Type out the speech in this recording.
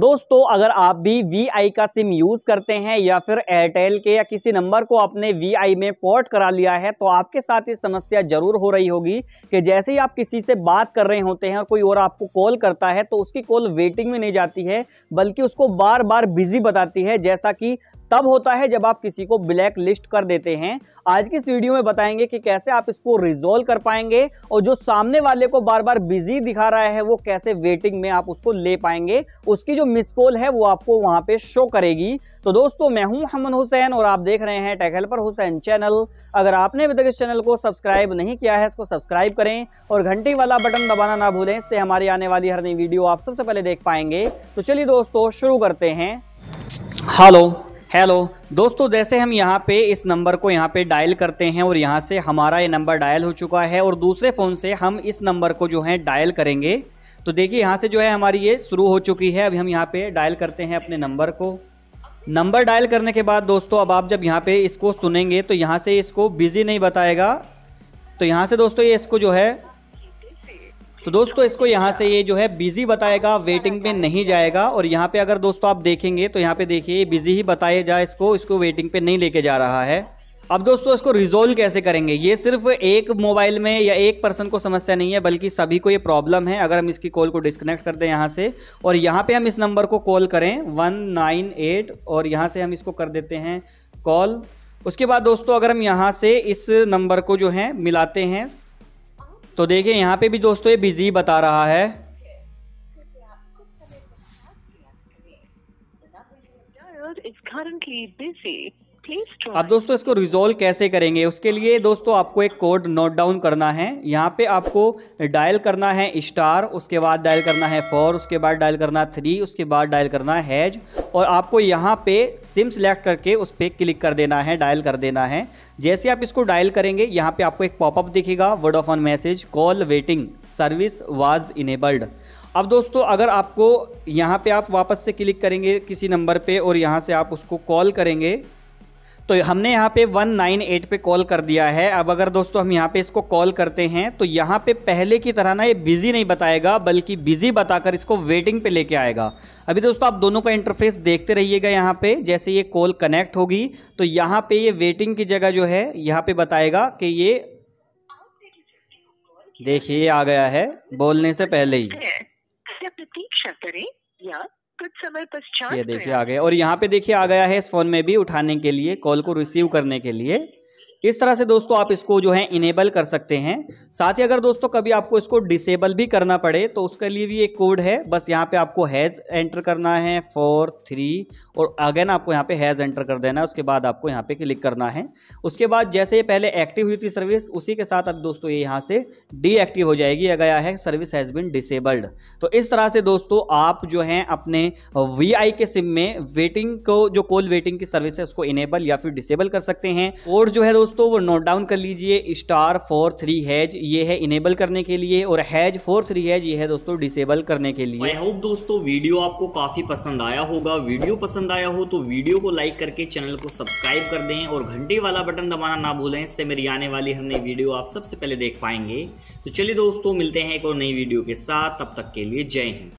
दोस्तों अगर आप भी वी का सिम यूज़ करते हैं या फिर एयरटेल के या किसी नंबर को आपने वी में पोर्ट करा लिया है तो आपके साथ ये समस्या ज़रूर हो रही होगी कि जैसे ही आप किसी से बात कर रहे होते हैं और कोई और आपको कॉल करता है तो उसकी कॉल वेटिंग में नहीं जाती है बल्कि उसको बार बार बिजी बताती है जैसा कि तब होता है जब आप किसी को ब्लैक लिस्ट कर देते हैं आज की इस वीडियो में बताएंगे कि कैसे आप इसको रिजोल्व कर पाएंगे और जो सामने वाले को बार बार बिजी दिखा रहा है वो कैसे वेटिंग में आप उसको ले पाएंगे उसकी जो मिस कॉल है वो आपको वहां पे शो करेगी तो दोस्तों मैं हूं हमन हुसैन और आप देख रहे हैं टेक हेल्पर हुसैन चैनल अगर आपने अभी तक इस चैनल को सब्सक्राइब नहीं किया है इसको सब्सक्राइब करें और घंटी वाला बटन दबाना ना भूलें इससे हमारी आने वाली हर नई वीडियो आप सबसे पहले देख पाएंगे तो चलिए दोस्तों शुरू करते हैं हेलो हेलो दोस्तों जैसे हम यहाँ पे इस नंबर को यहाँ पे डायल करते हैं और यहाँ से हमारा ये नंबर डायल हो चुका है और दूसरे फ़ोन से हम इस नंबर को जो है डायल करेंगे तो देखिए यहाँ से जो है हमारी ये शुरू हो चुकी है अभी हम यहाँ पे डायल करते हैं अपने नंबर को नंबर डायल करने के बाद दोस्तों अब आप जब यहाँ पर इसको सुनेंगे तो यहाँ से इसको बिज़ी नहीं बताएगा तो यहाँ से दोस्तों ये इसको जो है तो दोस्तों इसको यहाँ से ये जो है बिजी बताएगा वेटिंग पे नहीं जाएगा और यहाँ पे अगर दोस्तों आप देखेंगे तो यहाँ पे देखिए ये बिजी ही बताया जाए इसको इसको वेटिंग पे नहीं लेके जा रहा है अब दोस्तों इसको रिजोल्व कैसे करेंगे ये सिर्फ एक मोबाइल में या एक पर्सन को समस्या नहीं है बल्कि सभी को ये प्रॉब्लम है अगर हम इसकी कॉल को डिस्कनेक्ट कर दें यहाँ से और यहाँ पे हम इस नंबर को कॉल करें वन नाइन एट और यहाँ से हम इसको कर देते हैं कॉल उसके बाद दोस्तों अगर हम यहाँ से इस नंबर को जो है मिलाते हैं तो देखिए यहाँ पे भी दोस्तों ये बिजी बता रहा है is currently busy. अब दोस्तों इसको रिजोल्व कैसे करेंगे उसके लिए दोस्तों आपको एक कोड नोट डाउन करना है यहाँ पे आपको डायल करना है स्टार उसके बाद डायल करना है फोर उसके बाद डायल करना है थ्री उसके बाद डायल करना है हैज और आपको यहाँ पे सिम सेलेक्ट करके उस पर क्लिक कर देना है डायल कर देना है जैसे आप इसको डायल करेंगे यहाँ पे आपको एक पॉपअप दिखेगा word of on message call waiting service was enabled अब दोस्तों अगर आपको यहाँ पे आप वापस से क्लिक करेंगे किसी नंबर पे और यहाँ से आप उसको कॉल करेंगे तो हमने यहाँ पे 198 पे कॉल कर दिया है अब अगर दोस्तों हम यहाँ पे इसको कॉल करते हैं तो यहाँ पे पहले की तरह ना ये बिज़ी नहीं बताएगा बल्कि बिज़ी बताकर इसको वेटिंग पे लेके आएगा अभी दोस्तों आप दोनों का इंटरफेस देखते रहिएगा यहाँ पे जैसे ये कॉल कनेक्ट होगी तो यहाँ पे ये वेटिंग की जगह जो है यहाँ पे बताएगा कि ये देखिए आ गया है बोलने से पहले ही प्रतीक्षा करें या कुछ समय पश्चात ये देखिए आ गया और यहाँ पे देखिए आ गया है इस फोन में भी उठाने के लिए कॉल को रिसीव करने के लिए इस तरह से दोस्तों आप इसको जो है इनेबल कर सकते हैं साथ ही अगर दोस्तों कभी आपको इसको डिसेबल भी करना पड़े तो उसके लिए भी एक कोड है बस यहाँ पे आपको हैज़ एंटर करना है फोर थ्री और अगेन आपको यहाँ पे हैज़ एंटर कर देना है उसके बाद आपको यहाँ पे क्लिक करना है उसके बाद जैसे ये पहले एक्टिव हुई थी सर्विस उसी के साथ अब दोस्तों ये यहाँ से डीएक्टिव हो जाएगी या गया है सर्विस हैज़ बिन डिसेबल्ड तो इस तरह से दोस्तों आप जो हैं अपने वी के सिम में वेटिंग को जो कॉल वेटिंग की सर्विस है उसको इनेबल या फिर डिसेबल कर सकते हैं और जो है दोस्तों दोस्तों वो नोट डाउन कर लीजिए स्टार फोर थ्री हैज ये है इनेबल करने के लिए और हैज फोर थ्री हैज ये है दोस्तों डिसेबल करने के लिए आई होप दोस्तों वीडियो आपको काफी पसंद आया होगा वीडियो पसंद आया हो तो वीडियो को लाइक करके चैनल को सब्सक्राइब कर दें और घंटे वाला बटन दबाना ना भूलें इससे मेरी आने वाली नई वीडियो आप सबसे पहले देख पाएंगे तो चलिए दोस्तों मिलते हैं एक और नई वीडियो के साथ तब तक के लिए जय हिंद